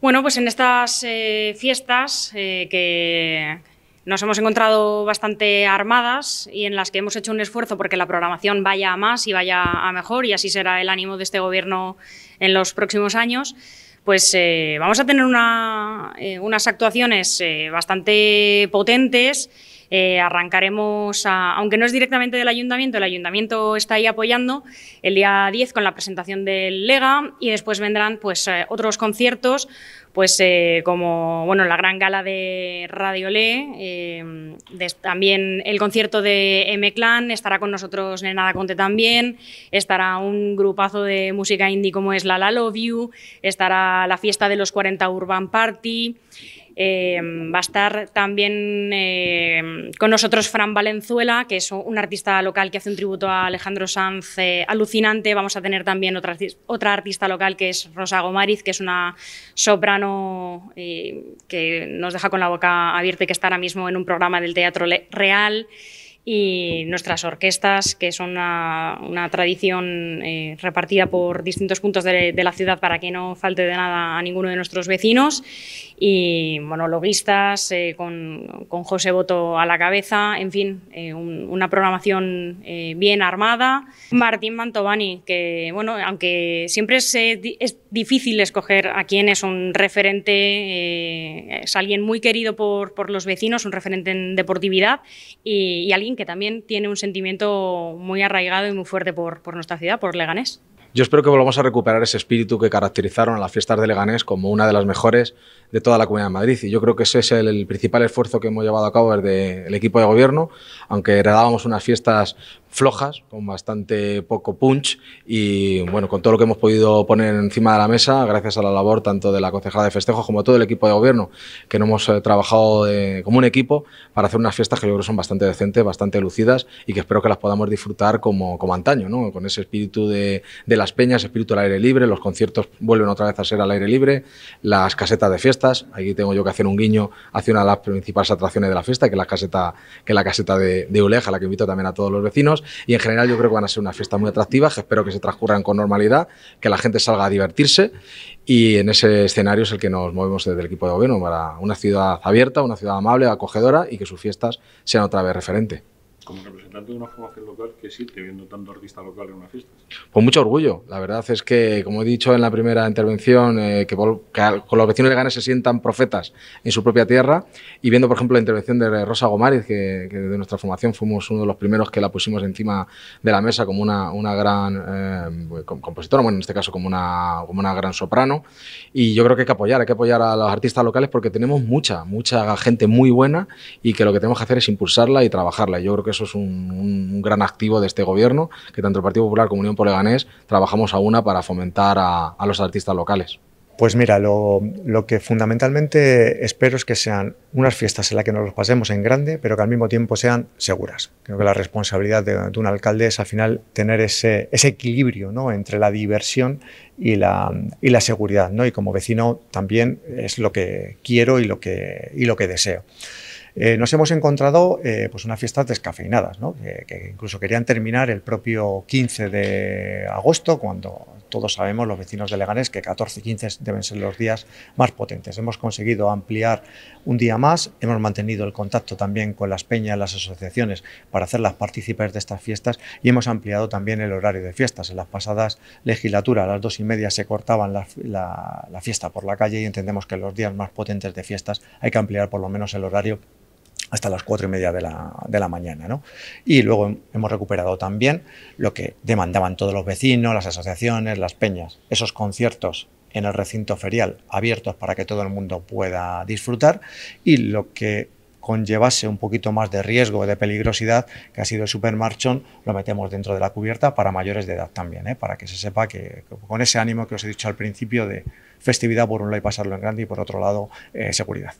Bueno, pues en estas eh, fiestas eh, que nos hemos encontrado bastante armadas y en las que hemos hecho un esfuerzo porque la programación vaya a más y vaya a mejor y así será el ánimo de este gobierno en los próximos años, pues eh, vamos a tener unas actuaciones bastante potentes eh, arrancaremos, aunque no es directamente del ayuntamiento, el ayuntamiento está ahí apoyando el día 10 con la presentación del Lega y después vendrán pues, eh, otros conciertos pues eh, como bueno, la gran gala de Radio Le, em, también el concierto de M-Clan, estará con nosotros Nenada Conte también, estará un grupazo de música indie como es La La Love You, estará la fiesta de los 40 Urban Party, em, va a estar también em, con nosotros Fran Valenzuela, que es un artista local que hace un tributo a Alejandro Sanz eh, alucinante. Vamos a tener también otra, otra artista local que es Rosa Gomariz, que es una soprano eh, que nos deja con la boca abierta que está ahora mismo en un programa del Teatro Real y nuestras orquestas, que son una, tradición eh, repartida por distintos puntos de, la ciudad para que no falte de nada a ninguno de nuestros vecinos, y monologuistas eh, con, con, José Boto a la cabeza, en fin, eh, una programación bien armada. Martín Mantovani, que bueno, aunque siempre es, es difícil escoger a quién es un referente, es alguien muy querido por, por los vecinos, un referente en deportividad y, y alguien que también tiene un sentimiento muy arraigado y muy fuerte por, nuestra ciudad, por Leganés. Yo espero que volvamos a recuperar ese espíritu que caracterizaron a las fiestas de Leganés como una de las mejores de toda la Comunidad de Madrid. Y yo creo que ese es el, el principal esfuerzo que hemos llevado a cabo desde el equipo de gobierno, aunque heredábamos unas fiestas flojas, con bastante poco punch y bueno, con todo lo que hemos podido poner encima de la mesa, gracias a la labor tanto de la concejala de festejos como todo el equipo de gobierno, que no hemos eh, trabajado eh, como un equipo para hacer unas fiestas que yo creo son bastante decentes, bastante lucidas y que espero que las podamos disfrutar como, como antaño, ¿no? con ese espíritu de, de las peñas, espíritu al aire libre, los conciertos vuelven otra vez a ser al aire libre, las casetas de fiestas, aquí tengo yo que hacer un guiño hacia una de las principales atracciones de la fiesta, que es la caseta, que la caseta de, de Uleja, la que invito también a todos los vecinos, y en general yo creo que van a ser unas fiestas muy atractivas, espero que se transcurran con normalidad, que la gente salga a divertirse y en ese escenario es el que nos movemos desde el equipo de gobierno para una ciudad abierta, una ciudad amable, acogedora y que sus fiestas sean otra vez referente como representante de una formación local que existe viendo tanto artista local en una fiesta? Pues mucho orgullo. La verdad es que, como he dicho en la primera intervención, eh, que, con los vecinos de Ganes se sientan profetas en su propia tierra. Y viendo, por ejemplo, la intervención de Rosa Gomárez, que, de nuestra formación fuimos uno de los primeros que la pusimos encima de la mesa como una, una gran eh, pues, compositora, bueno, en este caso como una, como una gran soprano. Y yo creo que hay que apoyar, hay que apoyar a los artistas locales porque tenemos mucha, mucha gente muy buena y que lo que tenemos que hacer es impulsarla y trabajarla. Yo creo que eso es un, gran activo de este gobierno, que tanto el Partido Popular como Unión Poleganés trabajamos a una para fomentar a, los artistas locales. Pues mira, lo, que fundamentalmente espero es que sean unas fiestas en las que nos los pasemos en grande, pero que al mismo tiempo sean seguras. Creo que la responsabilidad de, un alcalde es al final tener ese, equilibrio entre la diversión y la, seguridad. ¿no? Y como vecino también es lo que quiero y lo que deseo. Eh, nos hemos encontrado eh, pues unas fiestas descafeinadas, que, incluso querían terminar el propio 15 de agosto, cuando todos sabemos los vecinos de Leganés que 14 y 15 deben ser los días más potentes. Hemos conseguido ampliar un día más, hemos mantenido el contacto también con las peñas, las asociaciones, para hacerlas partícipes de estas fiestas y hemos ampliado también el horario de fiestas. En las pasadas legislaturas, a las dos y media se cortaban la, la fiesta por la calle y entendemos que los días más potentes de fiestas hay que ampliar por lo menos el horario hasta las cuatro y media de la, mañana. Y luego hemos recuperado también lo que demandaban todos los vecinos, las asociaciones, las peñas, esos conciertos en el recinto ferial abiertos para que todo el mundo pueda disfrutar y lo que conllevase un poquito más de riesgo, de peligrosidad, que ha sido el supermarchón, lo metemos dentro de la cubierta para mayores de edad también, ¿eh? para que se sepa que, con ese ánimo que os he dicho al principio de festividad por un lado y pasarlo en grande y por otro lado eh, seguridad.